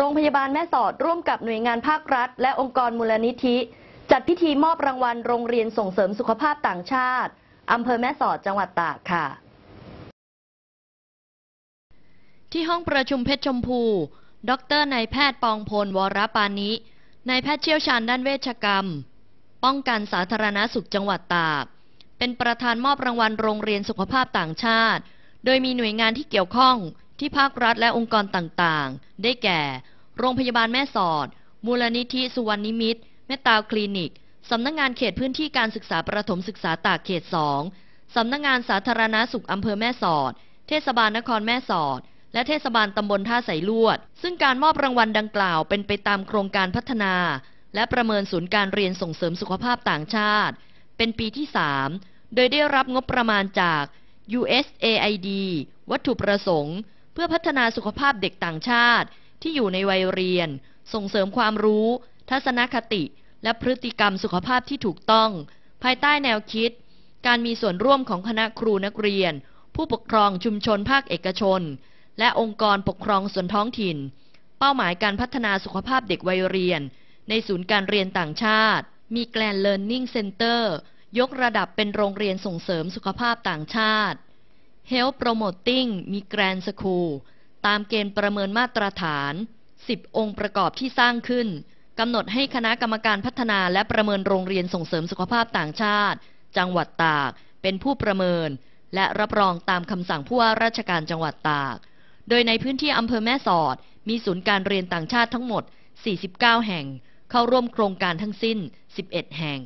โรงพยาบาลแม่สอดร่วมกับหน่วยงานภาครัฐ และองค์กรมูลนิธิ จัดพิธีมอบรางวัลโรงเรียนส่งเสริมสุขภาพต่างชาติ อำเภอแม่สอดจังหวัดตากค่ะ ที่ห้องประชุมเพชรชมพู ดรนายแพทย์ปองพลวรปานินายแพทย์เชี่ยวชาญด้านเวชกรรม ป้องกันสาธารณสุขจังหวัดตากเป็นประธานมอบรางวัลโรงเรียนสุขภาพต่างชาติ โดยมีหน่วยงานที่เกี่ยวข้องที่ภาครัฐและองค์กรต่างๆ ได้แก่ โรงพยาบาลแม่สอด มูลนิธิ สุวรรณนิมิตแม่ตาวคลินิก สำนักงงานเขตพื้นที่การศึกษาประถมศึกษาตากเขต 2 สำนักงงานสาธารณาสุขอำเภอแม่สอด เทศบาลนครแม่สอด และเทศบาลตำบลท่าใสลวด ซึ่งการมอบรางวัลดังกล่าว เป็นไปตามโครงการพัฒนา และประเมินศูนย์การเรียนส่งเสริมสุขภาพต่างชาติ เป็นปีที่ 3 โดยได้รับงบประมาณจาก USAID วัตถุประสงค์เพื่อพัฒนาสุขภาพเด็กต่างชาติ ที่อยู่ในวัยเรียน ส่งเสริมความรู้ ทัศนคติ และพฤติกรรมสุขภาพที่ถูกต้อง ภายใต้แนวคิด การมีส่วนร่วมของคณะครูนักเรียน ผู้ปกครองชุมชนภาคเอกชน และองค์กรปกครองส่วนท้องถิ่น เป้าหมายการพัฒนาสุขภาพเด็กวัยเรียน ในศูนย์การเรียนต่างชาติ มีแกลนเลิร์นนิ่งเซ็นเตอร์ยกระดับเป็นโรงเรียนส่งเสริมสุขภาพต่างชาติ Health Promoting Migrant School ตามเกณฑ์ประเมินมาตรฐาน 10 องค์ประกอบที่สร้างขึ้นกำหนดให้คณะกรรมการพัฒนาและประเมินโรงเรียนส่งเสริมสุขภาพต่างชาติ จังหวัดตากเป็นผู้ประเมิน และรับรองตามคำสั่งผู้ว่าราชการจังหวัดตาก โดยในพื้นที่อำเภอแม่สอด มีศูนย์การเรียนต่างชาติทั้งหมด 49 แห่ง เข้าร่วมโครงการทั้งสิ้น 11 แห่ง